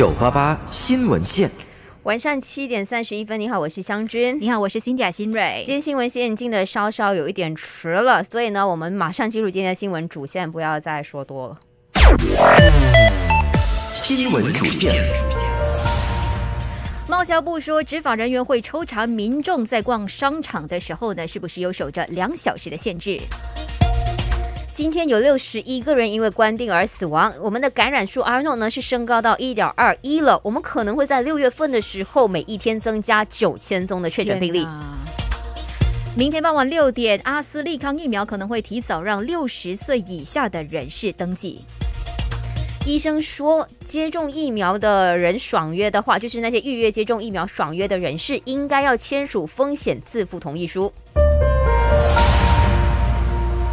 九八八新闻线，晚上七点三十一分，你好，我是香君，你好，我是辛迪亚辛蕊。今天新闻线进的稍稍有一点迟了，所以呢，我们马上进入今天的新闻主线，不要再说多了。新闻主线，冒销部说，执法人员会抽查民众在逛商场的时候呢，是不是有守着两小时的限制？今天有六十一个人因为官病而死亡。我们的感染数 Rno 呢是升高到一点二一了。我们可能会在六月份的时候，每一天增加九千宗的确诊病例。明天傍晚六点，阿斯利康疫苗可能会提早让六十岁以下的人士登记。医生说，接种疫苗的人爽约的话，就是那些预约接种疫苗爽约的人士，应该要签署风险自负同意书。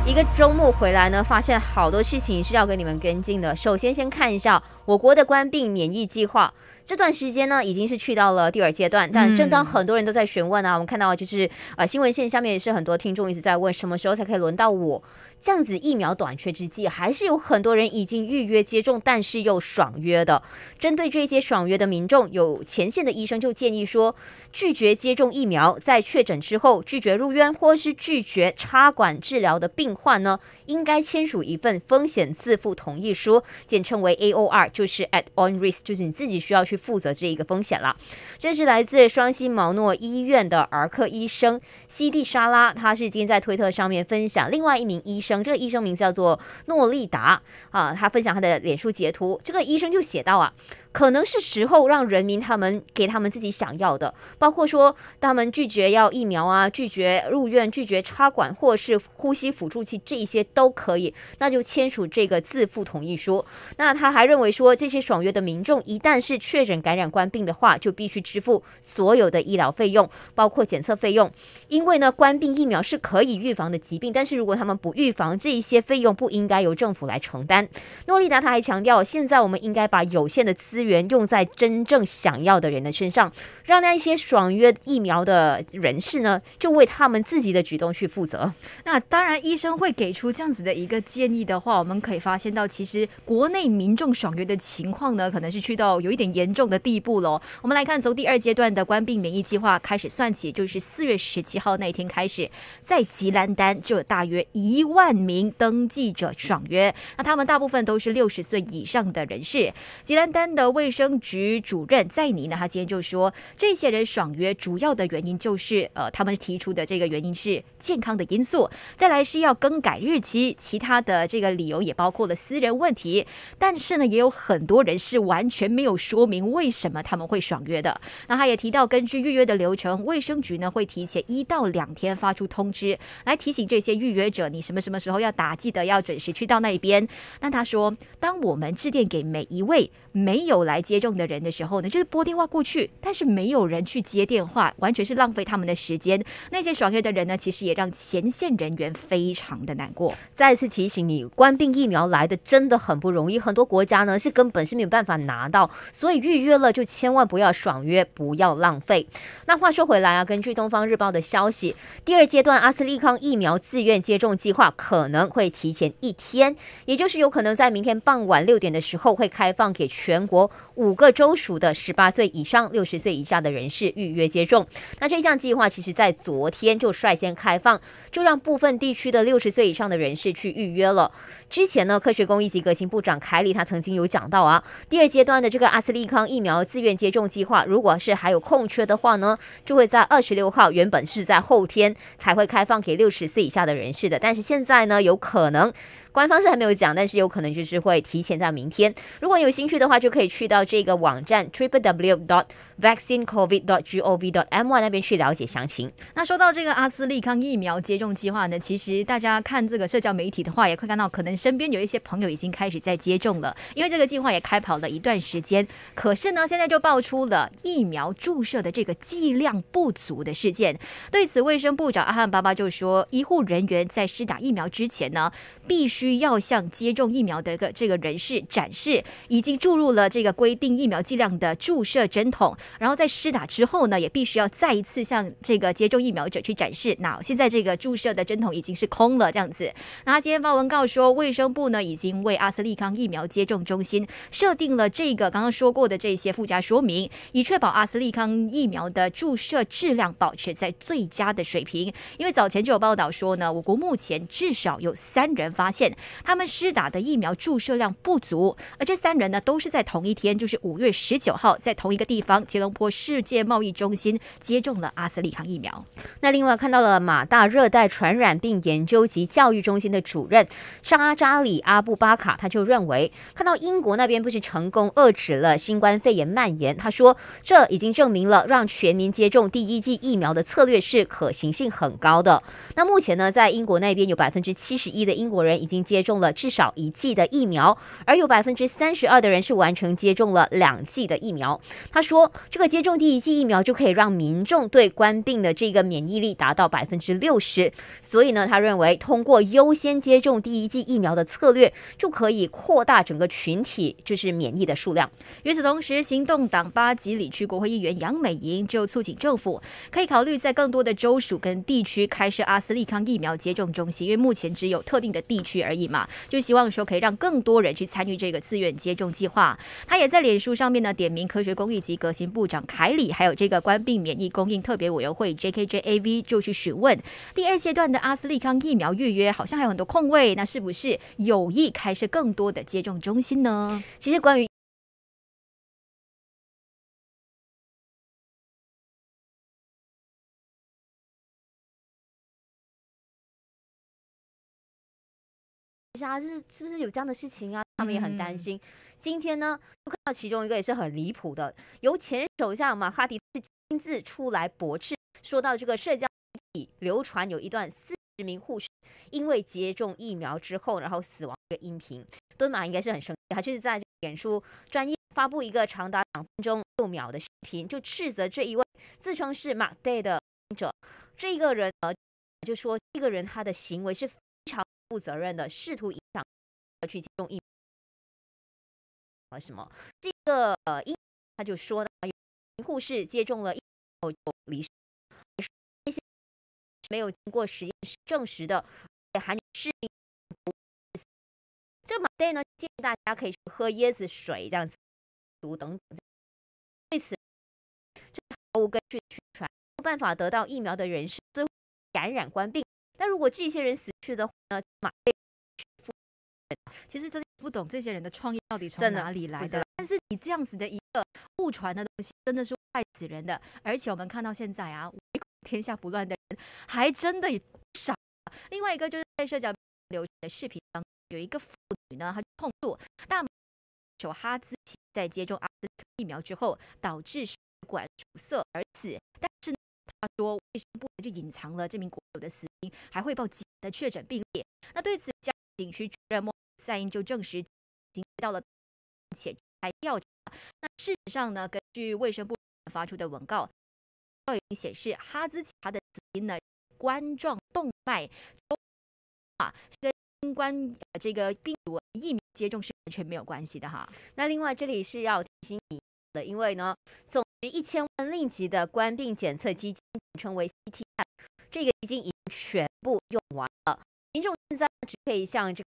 一个周末回来呢，发现好多事情是要跟你们跟进的。首先，先看一下我国的关闭免疫计划，这段时间呢已经是去到了第二阶段。但正当很多人都在询问啊，我们看到就是啊新闻线下面也是很多听众一直在问，什么时候才可以轮到我？这样子疫苗短缺之际，还是有很多人已经预约接种，但是又爽约的。针对这些爽约的民众，有前线的医生就建议说，拒绝接种疫苗，在确诊之后拒绝入院或是拒绝插管治疗的病患呢，应该签署一份风险自负同意书，简称为 A O R，就是 at o n risk，就是你自己需要去负责这一个风险了。这是来自双溪毛诺医院的儿科医生西蒂莎拉，他是今天在推特上面分享另外一名医。生这个医生名字叫做诺丽达啊，他分享他的脸书截图，这个医生就写到啊。可能是时候让人民他们给他们自己想要的，包括说他们拒绝要疫苗啊，拒绝入院，拒绝插管或是呼吸辅助器，这些都可以。那就签署这个自付同意书。那他还认为说，这些爽约的民众一旦是确诊感染官病的话，就必须支付所有的医疗费用，包括检测费用。因为呢，官病疫苗是可以预防的疾病，但是如果他们不预防，这一些费用不应该由政府来承担。诺丽达他还强调，现在我们应该把有限的资源用在真正想要的人的身上，让那一些爽约疫苗的人士呢，就为他们自己的举动去负责。那当然，医生会给出这样子的一个建议的话，我们可以发现到，其实国内民众爽约的情况呢，可能是去到有一点严重的地步了。我们来看，从第二阶段的官病免疫计划开始算起，就是四月十七号那一天开始，在吉兰丹就有大约一万名登记者爽约，那他们大部分都是六十岁以上的人士。吉兰丹的卫生局主任在尼呢？他今天就说，这些人爽约主要的原因就是，呃，他们提出的这个原因是健康的因素，再来是要更改日期，其他的这个理由也包括了私人问题。但是呢，也有很多人是完全没有说明为什么他们会爽约的。那他也提到，根据预约的流程，卫生局呢会提前一到两天发出通知来提醒这些预约者，你什么什么时候要打，记得要准时去到那一边。那他说，当我们致电给每一位。没有来接种的人的时候呢，就是拨电话过去，但是没有人去接电话，完全是浪费他们的时间。那些爽约的人呢，其实也让前线人员非常的难过。再次提醒你，冠病疫苗来的真的很不容易，很多国家呢是根本是没有办法拿到，所以预约了就千万不要爽约，不要浪费。那话说回来啊，根据《东方日报》的消息，第二阶段阿斯利康疫苗自愿接种计划可能会提前一天，也就是有可能在明天傍晚六点的时候会开放给全国五个州属的十八岁以上、六十岁以下的人士预约接种。那这项计划其实在昨天就率先开放，就让部分地区的六十岁以上的人士去预约了。之前呢，科学公益及革新部长凯里他曾经有讲到啊，第二阶段的这个阿斯利康疫苗自愿接种计划，如果是还有空缺的话呢，就会在二十六号，原本是在后天才会开放给六十岁以下的人士的。但是现在呢，有可能。官方是还没有讲，但是有可能就是会提前在明天。如果有兴趣的话，就可以去到这个网站 triplew.dot。vaccinecovid.gov.my 那边去了解详情。那说到这个阿斯利康疫苗接种计划呢，其实大家看这个社交媒体的话，也会看到，可能身边有一些朋友已经开始在接种了，因为这个计划也开跑了一段时间。可是呢，现在就爆出了疫苗注射的这个剂量不足的事件。对此，卫生部长阿汉巴巴就说，医护人员在施打疫苗之前呢，必须要向接种疫苗的个这个人士展示已经注入了这个规定疫苗剂量的注射针筒。然后在施打之后呢，也必须要再一次向这个接种疫苗者去展示，那现在这个注射的针筒已经是空了这样子。那今天发文告说，卫生部呢已经为阿斯利康疫苗接种中心设定了这个刚刚说过的这些附加说明，以确保阿斯利康疫苗的注射质量保持在最佳的水平。因为早前就有报道说呢，我国目前至少有三人发现他们施打的疫苗注射量不足，而这三人呢都是在同一天，就是五月十九号在同一个地方。吉隆坡世界贸易中心接种了阿斯利康疫苗。那另外看到了马大热带传染病研究及教育中心的主任扎扎里阿布巴卡，他就认为，看到英国那边不是成功遏制了新冠肺炎蔓延，他说，这已经证明了让全民接种第一剂疫苗的策略是可行性很高的。那目前呢，在英国那边有百分之七十一的英国人已经接种了至少一剂的疫苗，而有百分之三十二的人是完成接种了两剂的疫苗。他说。这个接种第一剂疫苗就可以让民众对冠病的这个免疫力达到百分之六十，所以呢，他认为通过优先接种第一剂疫苗的策略，就可以扩大整个群体就是免疫的数量。与此同时，行动党八级里区国会议员杨美莹就促请政府可以考虑在更多的州属跟地区开设阿斯利康疫苗接种中心，因为目前只有特定的地区而已嘛，就希望说可以让更多人去参与这个自愿接种计划。他也在脸书上面呢点名科学公益及革新。部长凯里，还有这个关闭免疫供应特别委员会 J K J A V，就去询问第二阶段的阿斯利康疫苗预约，好像还有很多空位，那是不是有意开设更多的接种中心呢？其实关于。是是不是有这样的事情啊？他们也很担心。今天呢，我看到其中一个也是很离谱的，由前首相马哈迪是亲自出来驳斥。说到这个社交媒体流传有一段四十名护士因为接种疫苗之后然后死亡的音频，敦马应该是很生气，他就是在演出专业发布一个长达两分钟六秒的视频，就斥责这一位自称是马 day 的者。这个人呃，就说这个人他的行为是。负责任的试图影响去接种疫苗什么？这个呃，医他就说呢，有护士接种了一些没有经过实验证实的，还是这马代呢？建议大家可以喝椰子水，这样子毒等等。对此，毫无根据传办法得到疫苗的人是感染官病。但如果这些人死去的呢？其实真不懂这些人的创意到底从哪里来的。但是你这样子的一个误传的东西，真的是害死人的。而且我们看到现在啊，天下不乱的人还真的也少。另外一个就是在社交流的视频当中，有一个妇女呢，她控诉大手哈兹在接种阿斯疫苗之后导致血管堵塞而死。但他说，卫生部就隐藏了这名国友的死因，还会报的确诊病例。那对此，景区主任莫赛因就证实已经到了且在调查。那事实上呢？根据卫生部发出的文告，已经显示哈兹奇他的死因呢，冠状动脉啊，跟新冠这个病毒疫苗接种是完全没有关系的哈。那另外，这里是要提醒你。的，因为呢，总值一千万令吉的冠病检测基金称为 CT，这个基金已经全部用完了。民众现在只可以向这个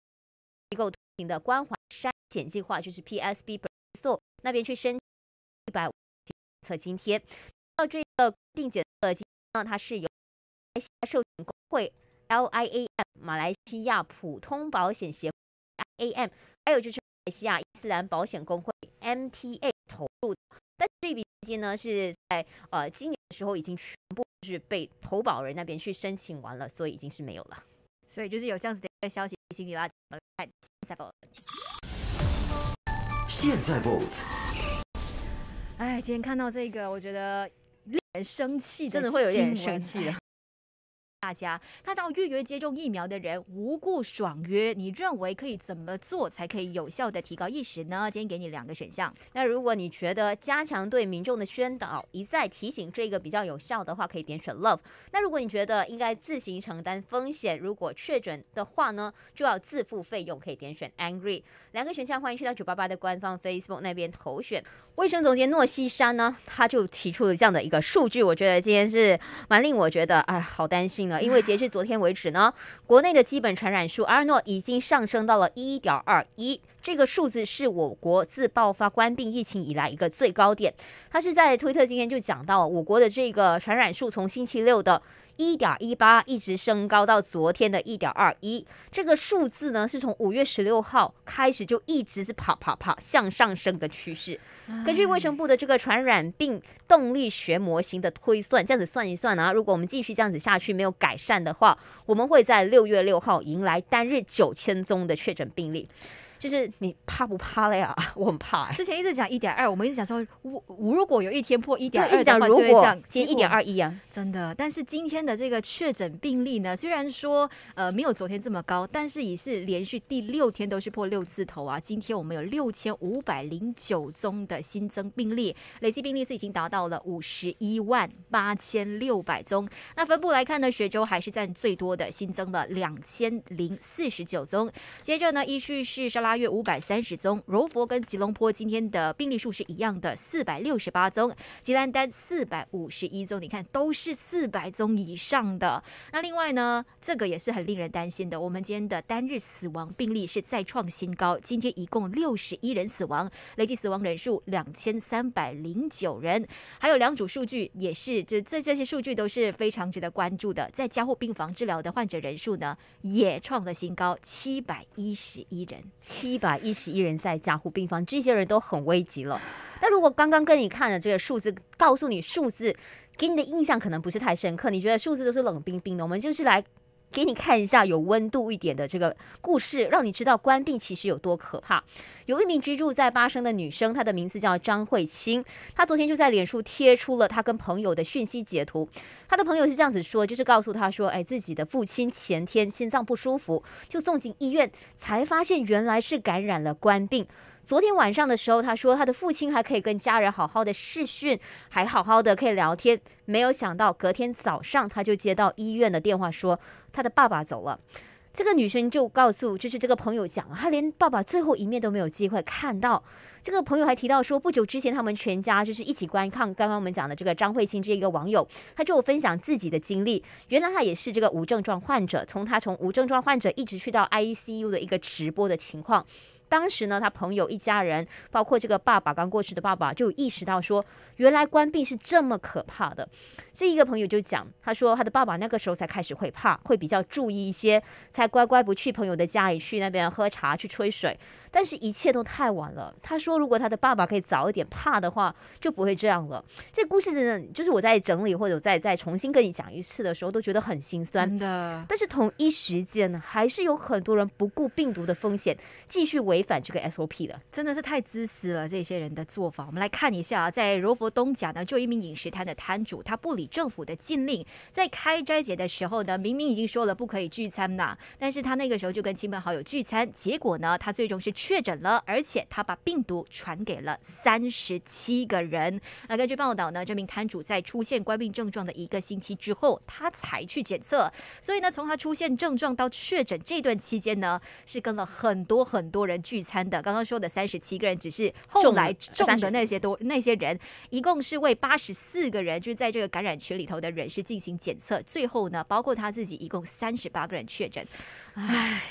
机构推行的关怀筛检计划，就是 PSB 诊所那边去申请一百检测津贴。到这个病检测基金呢，它是由寿险工会 LIA、马来西亚普通保险协会 IAM，还有就是马来西亚伊斯兰保险工会。MTA 投入，但这笔资金呢是在呃今年的时候已经全部是被投保人那边去申请完了，所以已经是没有了。所以就是有这样子的一个消息，心里啦，我们来现在 vote。现在 vote。哎，今天看到这个，我觉得，生气，真的会有点生气的。大家看到预约接种疫苗的人无故爽约，你认为可以怎么做才可以有效的提高意识呢？今天给你两个选项。那如果你觉得加强对民众的宣导，一再提醒这个比较有效的话，可以点选 Love。那如果你觉得应该自行承担风险，如果确诊的话呢，就要自付费用，可以点选 Angry。两个选项，欢迎去到九八八的官方 Facebook 那边投选。卫生总监诺西山呢，他就提出了这样的一个数据，我觉得今天是蛮令我觉得哎，好担心。因为截至昨天为止呢，国内的基本传染数阿尔诺已经上升到了一点二一，这个数字是我国自爆发冠病疫情以来一个最高点。他是在推特今天就讲到，我国的这个传染数从星期六的。一点一八一直升高到昨天的一点二一，这个数字呢是从五月十六号开始就一直是跑、跑、跑向上升的趋势。根据卫生部的这个传染病动力学模型的推算，这样子算一算，啊，如果我们继续这样子下去没有改善的话，我们会在六月六号迎来单日九千宗的确诊病例。就是你怕不怕了呀？我很怕。之前一直讲一点二，我们一直讲说，我我如果有一天破一点二的话，就会这样。一点二一啊，真的。但是今天的这个确诊病例呢，虽然说呃没有昨天这么高，但是已是连续第六天都是破六字头啊。今天我们有六千五百零九宗的新增病例，累计病例是已经达到了五十一万八千六百宗。那分布来看呢，雪州还是占最多的，新增了两千零四十九宗。接着呢，依序是沙拉。八月五百三十宗，柔佛跟吉隆坡今天的病例数是一样的，四百六十八宗，吉兰丹四百五十一宗，你看都是四百宗以上的。那另外呢，这个也是很令人担心的。我们今天的单日死亡病例是再创新高，今天一共六十一人死亡，累计死亡人数两千三百零九人。还有两组数据也是，这这这些数据都是非常值得关注的。在加护病房治疗的患者人数呢，也创了新高，七百一十一人。七百一十一人在加护病房，这些人都很危急了。那如果刚刚跟你看的这个数字告诉你，数字给你的印象可能不是太深刻，你觉得数字都是冷冰冰的？我们就是来。给你看一下有温度一点的这个故事，让你知道官病其实有多可怕。有一名居住在巴生的女生，她的名字叫张慧清，她昨天就在脸书贴出了她跟朋友的讯息截图。她的朋友是这样子说，就是告诉她说，哎，自己的父亲前天心脏不舒服，就送进医院，才发现原来是感染了官病。昨天晚上的时候，他说他的父亲还可以跟家人好好的视讯，还好好的可以聊天。没有想到隔天早上，他就接到医院的电话，说他的爸爸走了。这个女生就告诉，就是这个朋友讲，她连爸爸最后一面都没有机会看到。这个朋友还提到说，不久之前他们全家就是一起观看刚刚我们讲的这个张慧清这一个网友，他就分享自己的经历。原来他也是这个无症状患者，从他从无症状患者一直去到 ICU 的一个直播的情况。当时呢，他朋友一家人，包括这个爸爸刚过去的爸爸，就意识到说，原来关闭是这么可怕的。这一个朋友就讲，他说他的爸爸那个时候才开始会怕，会比较注意一些，才乖乖不去朋友的家里去那边喝茶去吹水。但是一切都太晚了。他说，如果他的爸爸可以早一点怕的话，就不会这样了。这故事真的，就是我在整理或者再再重新跟你讲一次的时候，都觉得很心酸。真的。但是同一时间呢，还是有很多人不顾病毒的风险，继续为。违反这个 SOP 了，真的是太自私了这些人的做法。我们来看一下，在柔佛东甲呢，就一名饮食摊的摊主，他不理政府的禁令，在开斋节的时候呢，明明已经说了不可以聚餐呐，但是他那个时候就跟亲朋好友聚餐，结果呢，他最终是确诊了，而且他把病毒传给了三十七个人。那根据报道呢，这名摊主在出现冠病症状的一个星期之后，他才去检测，所以呢，从他出现症状到确诊这段期间呢，是跟了很多很多人。聚餐的，刚刚说的三十七个人，只是后来中的那些多那些人，一共是为八十四个人，就是在这个感染群里头的人是进行检测，最后呢，包括他自己，一共三十八个人确诊。唉。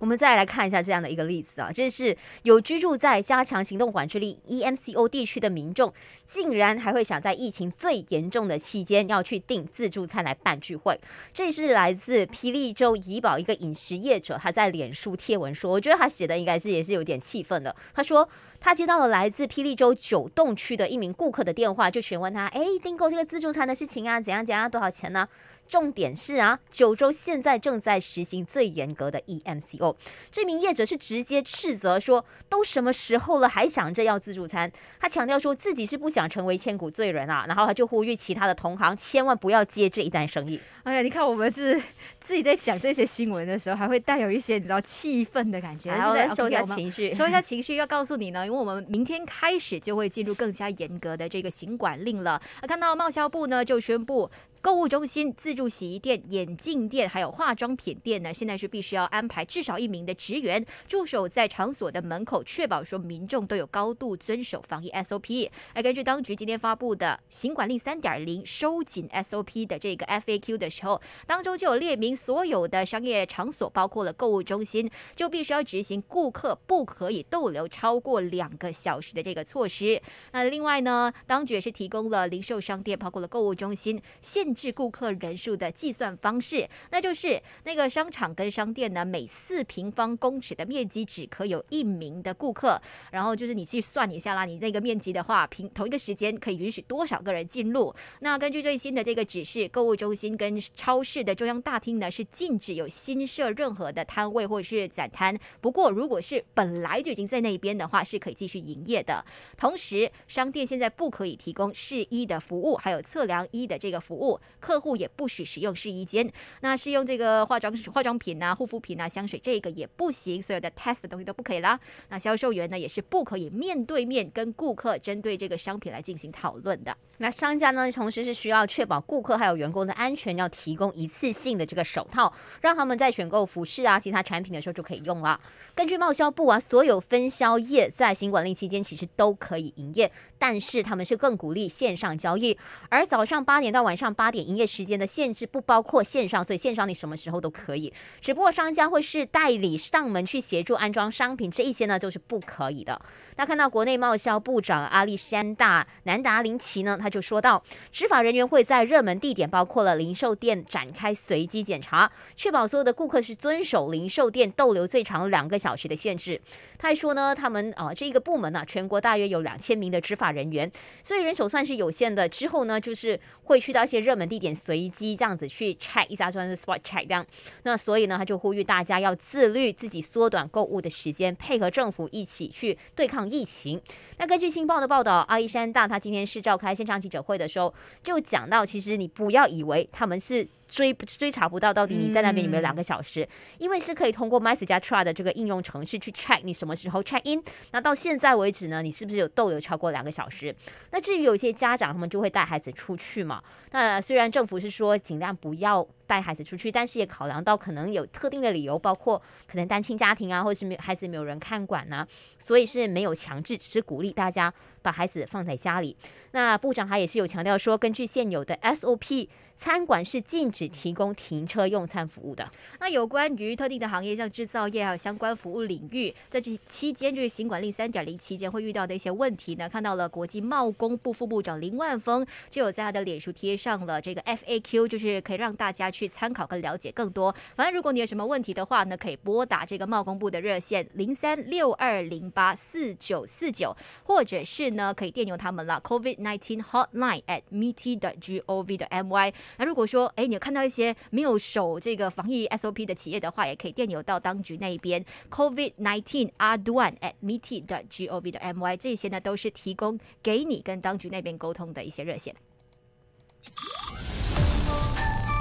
我们再来看一下这样的一个例子啊，这是有居住在加强行动管制令 （EMCO） 地区的民众，竟然还会想在疫情最严重的期间要去订自助餐来办聚会。这是来自霹雳州怡保一个饮食业者，他在脸书贴文说：“我觉得他写的应该是也是有点气愤的。”他说：“他接到了来自霹雳州九洞区的一名顾客的电话，就询问他：‘哎，订购这个自助餐的事情啊，怎样怎样，多少钱呢？’”重点是啊，九州现在正在实行最严格的 E M C O。这名业者是直接斥责说：“都什么时候了，还想着要自助餐？”他强调说自己是不想成为千古罪人啊。然后他就呼吁其他的同行千万不要接这一单生意。哎呀，你看我们是 自己在讲这些新闻的时候，还会带有一些你知道气愤的感觉，还是要收一下情绪，收一下情绪。要告诉你呢，因为我们明天开始就会进入更加严格的这个行管令了。啊，看到贸销部呢就宣布。购物中心、自助洗衣店、眼镜店，还有化妆品店呢，现在是必须要安排至少一名的职员驻守在场所的门口，确保说民众都有高度遵守防疫 SOP。哎，根据当局今天发布的《行管令三点零》收紧 SOP 的这个 FAQ》的时候，当中就有列明，所有的商业场所，包括了购物中心，就必须要执行顾客不可以逗留超过两个小时的这个措施。那另外呢，当局也是提供了零售商店，包括了购物中心现制顾客人数的计算方式，那就是那个商场跟商店呢，每四平方公尺的面积只可有一名的顾客。然后就是你去算一下啦，你那个面积的话，平同一个时间可以允许多少个人进入？那根据最新的这个指示，购物中心跟超市的中央大厅呢是禁止有新设任何的摊位或者是展摊。不过如果是本来就已经在那边的话，是可以继续营业的。同时，商店现在不可以提供试衣的服务，还有测量衣的这个服务。客户也不许使用试衣间，那是用这个化妆化妆品啊、护肤品啊、香水，这个也不行，所有的 test 的东西都不可以啦。那销售员呢也是不可以面对面跟顾客针对这个商品来进行讨论的。那商家呢，同时是需要确保顾客还有员工的安全，要提供一次性的这个手套，让他们在选购服饰啊、其他产品的时候就可以用了。根据贸销部啊，所有分销业在新管令期间其实都可以营业，但是他们是更鼓励线上交易。而早上八点到晚上八。点营业时间的限制不包括线上，所以线上你什么时候都可以。只不过商家会是代理上门去协助安装商品，这一些呢就是不可以的。他看到国内贸销部长阿历山大南达林奇呢，他就说到，执法人员会在热门地点，包括了零售店，展开随机检查，确保所有的顾客是遵守零售店逗留最长两个小时的限制。他还说呢，他们啊这一个部门呢，全国大约有两千名的执法人员，所以人手算是有限的。之后呢，就是会去到一些热门地点，随机这样子去 check，一下，算是 spot check down。那所以呢，他就呼吁大家要自律，自己缩短购物的时间，配合政府一起去对抗。疫情，那根据《新报》的报道，阿里山大他今天是召开现场记者会的时候，就讲到，其实你不要以为他们是。追追查不到到底你在那边有没有两个小时，因为是可以通过 m e s a g e t r a 的这个应用程序去 check 你什么时候 check in。那到现在为止呢，你是不是有逗留超过两个小时？那至于有些家长他们就会带孩子出去嘛？那虽然政府是说尽量不要带孩子出去，但是也考量到可能有特定的理由，包括可能单亲家庭啊，或者是孩子没有人看管呐，所以是没有强制，只是鼓励大家把孩子放在家里。那部长还也是有强调说，根据现有的 SOP，餐馆是禁止。只提供停车用餐服务的。那有关于特定的行业，像制造业还有相关服务领域，在这期间就是新管令三点零期间会遇到的一些问题呢？看到了国际贸工部副部长林万峰就有在他的脸书贴上了这个 FAQ，就是可以让大家去参考跟了解更多。反正如果你有什么问题的话呢，可以拨打这个贸工部的热线零三六二零八四九四九，或者是呢可以电邮他们了，COVID-NINETEEN HOTLINE AT METI GOV 的 MY。那如果说哎，你有看。看到一些没有守这个防疫 SOP 的企业的话，也可以电邮到当局那一边，COVID nineteen r one at meet the gov 的 my 这些呢，都是提供给你跟当局那边沟通的一些热线。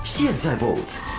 现在 vote。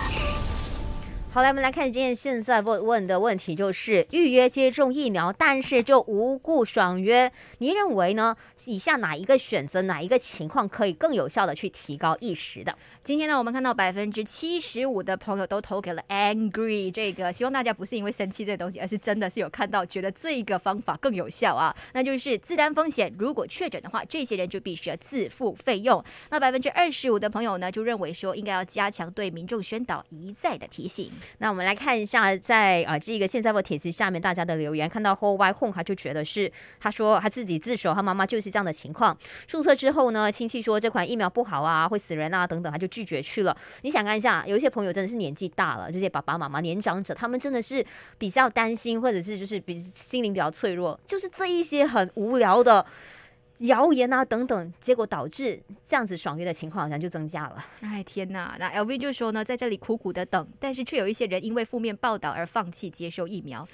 好来我们来看今天现在问问的问题，就是预约接种疫苗，但是就无故爽约，您认为呢？以下哪一个选择，哪一个情况可以更有效的去提高意识的？今天呢，我们看到百分之七十五的朋友都投给了 angry 这个，希望大家不是因为生气这东西，而是真的是有看到，觉得这一个方法更有效啊，那就是自担风险，如果确诊的话，这些人就必须要自付费用。那百分之二十五的朋友呢，就认为说应该要加强对民众宣导，一再的提醒。那我们来看一下，在呃这个现在我帖子下面大家的留言，看到后外哄他就觉得是，他说他自己自首，他妈妈就是这样的情况。注册之后呢，亲戚说这款疫苗不好啊，会死人啊等等，他就拒绝去了。你想看一下，有一些朋友真的是年纪大了，这些爸爸妈妈、年长者，他们真的是比较担心，或者是就是比心灵比较脆弱，就是这一些很无聊的。谣言啊等等，结果导致这样子爽约的情况好像就增加了。哎天哪！那 L V 就说呢，在这里苦苦的等，但是却有一些人因为负面报道而放弃接受疫苗，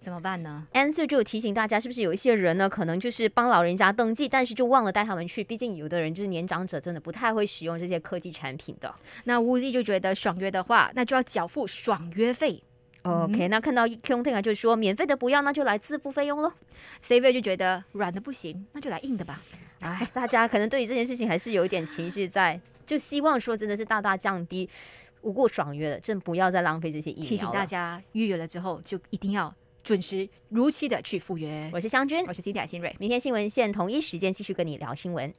怎么办呢 a n s r e r 就有提醒大家，是不是有一些人呢，可能就是帮老人家登记，但是就忘了带他们去，毕竟有的人就是年长者，真的不太会使用这些科技产品的。那 W Z 就觉得爽约的话，那就要缴付爽约费。OK，那看到 QingTing 啊，就说免费的不要，那就来自付费用喽。C 位就觉得软的不行，那就来硬的吧。哎，大家可能对于这件事情还是有一点情绪在，就希望说真的是大大降低无故爽约了，真不要再浪费这些医疗提醒大家预约了之后，就一定要准时、如期的去赴约。我是湘君，我是金田新蕊，明天新闻线同一时间继续跟你聊新闻。